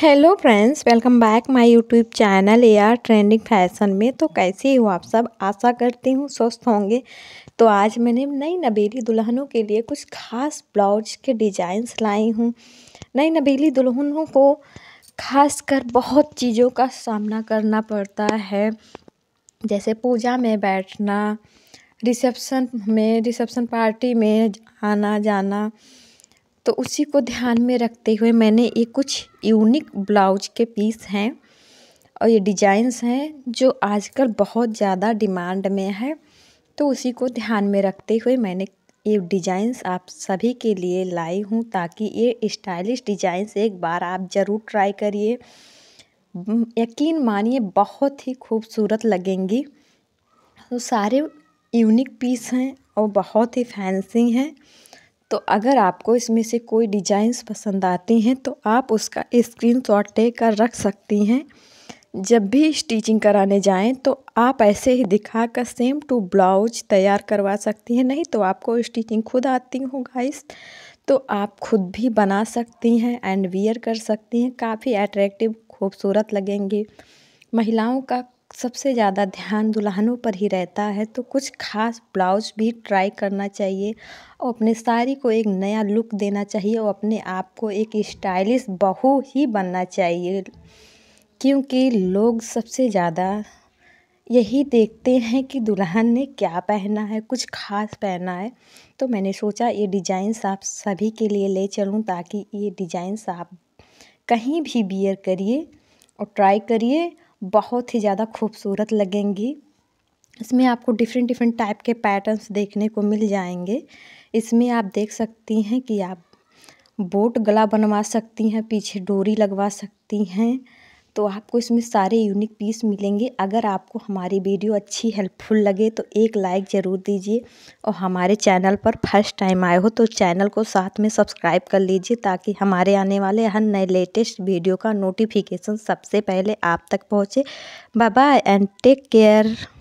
hello friends welcome back my YouTube channel A R trending fashion में तो कैसे हो आप सब आशा करती हूँ स्वस्थ होंगे तो आज मैंने नई नबेली दुल्हनों के लिए कुछ खास ब्लाउज के डिज़ाइंस लाई हूँ नई नबेली दुल्हनों को खासकर बहुत चीज़ों का सामना करना पड़ता है जैसे पूजा में बैठना रिसेप्शन में रिसेप्शन पार्टी में आना जाना तो उसी को ध्यान में रखते हुए मैंने ये कुछ यूनिक ब्लाउज के पीस हैं और ये डिजाइंस हैं जो आजकल बहुत ज़्यादा डिमांड में है तो उसी को ध्यान में रखते हुए मैंने ये डिजाइंस आप सभी के लिए लाई हूँ ताकि ये स्टाइलिश डिजाइंस एक बार आप ज़रूर ट्राई करिए यकीन मानिए बहुत ही खूबसूरत लगेंगी तो सारे यूनिक पीस हैं और बहुत ही फैंसी हैं तो अगर आपको इसमें से कोई डिजाइंस पसंद आती हैं तो आप उसका स्क्रीन शॉट कर रख सकती हैं जब भी स्टिचिंग कराने जाएं तो आप ऐसे ही दिखा कर सेम टू ब्लाउज तैयार करवा सकती हैं नहीं तो आपको स्टिचिंग खुद आती हो गाइस तो आप खुद भी बना सकती हैं एंड वियर कर सकती हैं काफ़ी अट्रैक्टिव खूबसूरत लगेंगी महिलाओं का सबसे ज़्यादा ध्यान दुल्हनों पर ही रहता है तो कुछ खास ब्लाउज भी ट्राई करना चाहिए और अपने साड़ी को एक नया लुक देना चाहिए और अपने आप को एक स्टाइलिश बहू ही बनना चाहिए क्योंकि लोग सबसे ज़्यादा यही देखते हैं कि दुल्हन ने क्या पहना है कुछ खास पहना है तो मैंने सोचा ये डिजाइन आप सभी के लिए ले चलूँ ताकि ये डिजाइन आप कहीं भी बियर करिए और ट्राई करिए बहुत ही ज़्यादा खूबसूरत लगेंगी इसमें आपको डिफ़रेंट डिफ़रेंट टाइप के पैटर्न्स देखने को मिल जाएंगे इसमें आप देख सकती हैं कि आप बोट गला बनवा सकती हैं पीछे डोरी लगवा सकती हैं तो आपको इसमें सारे यूनिक पीस मिलेंगे अगर आपको हमारी वीडियो अच्छी हेल्पफुल लगे तो एक लाइक ज़रूर दीजिए और हमारे चैनल पर फर्स्ट टाइम आए हो तो चैनल को साथ में सब्सक्राइब कर लीजिए ताकि हमारे आने वाले हर नए लेटेस्ट वीडियो का नोटिफिकेशन सबसे पहले आप तक पहुँचे bye bye and take care